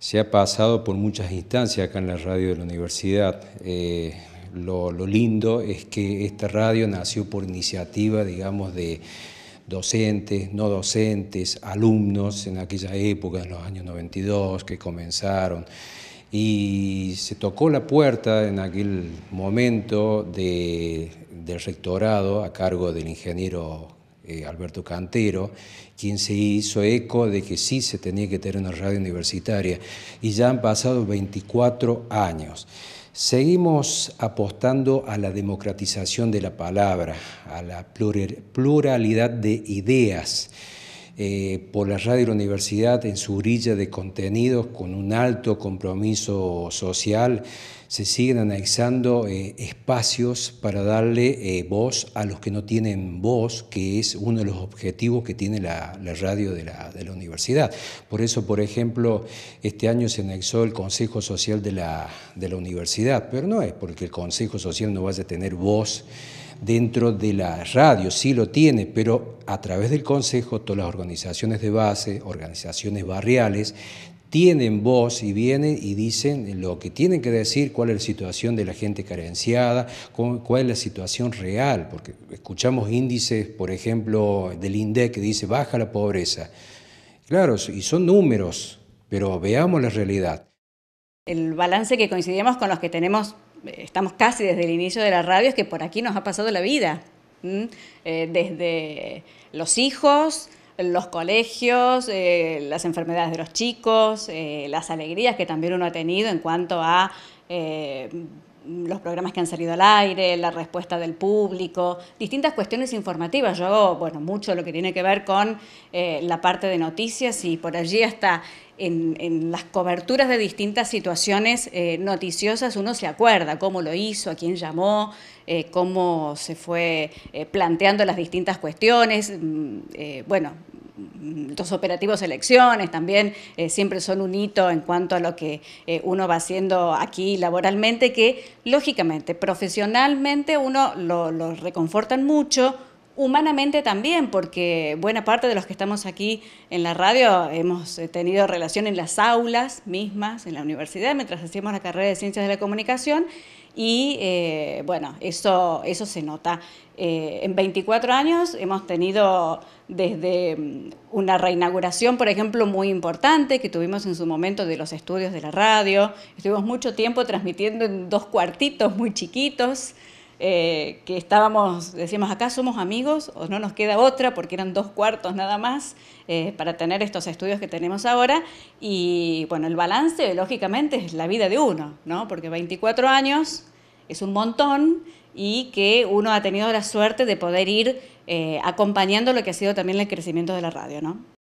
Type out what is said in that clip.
Se ha pasado por muchas instancias acá en la radio de la universidad. Eh, lo, lindo es que esta radio nació por iniciativa, digamos, de docentes, no docentes, alumnos en aquella época, en los años 92, que comenzaron. Y se tocó la puerta en aquel momento del rectorado a cargo del ingeniero eh, Alberto Cantero, quien se hizo eco de que sí se tenía que tener una radio universitaria. Y ya han pasado 24 años. Seguimos apostando a la democratización de la palabra, a la pluralidad de ideas. Eh, por la radio de la universidad en su orilla de contenidos con un alto compromiso social, se siguen anexando eh, espacios para darle eh, voz a los que no tienen voz, que es uno de los objetivos que tiene la, radio de la, universidad. Por eso, por ejemplo, este año se anexó el Consejo Social de la, de la Universidad, pero no es porque el Consejo Social no vaya a tener voz dentro de la radio, sí lo tiene, pero a través del Consejo todas las organizaciones de base, organizaciones barriales, tienen voz y vienen y dicen lo que tienen que decir, cuál es la situación de la gente carenciada, cuál es la situación real, porque escuchamos índices, por ejemplo, del INDEC que dice baja la pobreza. Claro, y son números, pero veamos la realidad. El balance que coincidimos con los que tenemos estamos casi desde el inicio de la radio, es que por aquí nos ha pasado la vida. Eh, desde los hijos, los colegios, eh, las enfermedades de los chicos, eh, las alegrías que también uno ha tenido en cuanto a los programas que han salido al aire, la respuesta del público, distintas cuestiones informativas. Yo hago, bueno, mucho lo que tiene que ver con eh, la parte de noticias y por allí hasta en, las coberturas de distintas situaciones eh, noticiosas uno se acuerda cómo lo hizo, a quién llamó, eh, cómo se fue planteando las distintas cuestiones. Mm, bueno, los mm, operativos elecciones también eh, siempre son un hito en cuanto a lo que eh, uno va haciendo aquí laboralmente, que lógicamente, profesionalmente uno lo, lo reconfortan mucho, humanamente también, porque buena parte de los que estamos aquí en la radio hemos eh, tenido relación en las aulas mismas, en la universidad, mientras hacíamos la carrera de Ciencias de la Comunicación, y eh, bueno, eso, eso se nota. Eh, en 24 años hemos tenido desde mm, una reinauguración, por ejemplo, muy importante que tuvimos en su momento de los estudios de la radio, estuvimos mucho tiempo transmitiendo en dos cuartitos muy chiquitos, eh, que estábamos, decíamos, acá somos amigos o no nos queda otra, porque eran dos cuartos nada más eh, para tener estos estudios que tenemos ahora. Y bueno, el balance, lógicamente, es la vida de uno, ¿no? Porque 24 años es un montón y que uno ha tenido la suerte de poder ir eh, acompañando lo que ha sido también el crecimiento de la radio, ¿no?